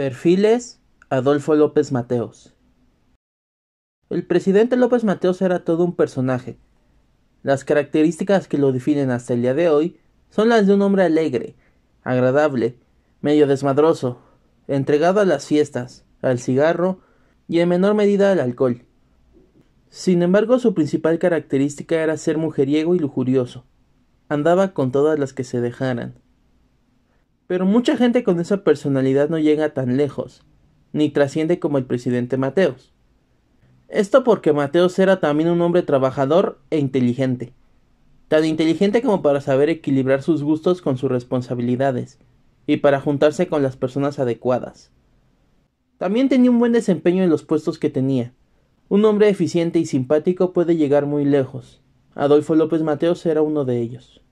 Perfiles Adolfo López Mateos El presidente López Mateos era todo un personaje. Las características que lo definen hasta el día de hoy son las de un hombre alegre, agradable, medio desmadroso, entregado a las fiestas, al cigarro y en menor medida al alcohol. Sin embargo, su principal característica era ser mujeriego y lujurioso. Andaba con todas las que se dejaran. Pero mucha gente con esa personalidad no llega tan lejos, ni trasciende como el presidente Mateos. Esto porque Mateos era también un hombre trabajador e inteligente, tan inteligente como para saber equilibrar sus gustos con sus responsabilidades, y para juntarse con las personas adecuadas. También tenía un buen desempeño en los puestos que tenía. Un hombre eficiente y simpático puede llegar muy lejos. Adolfo López Mateos era uno de ellos.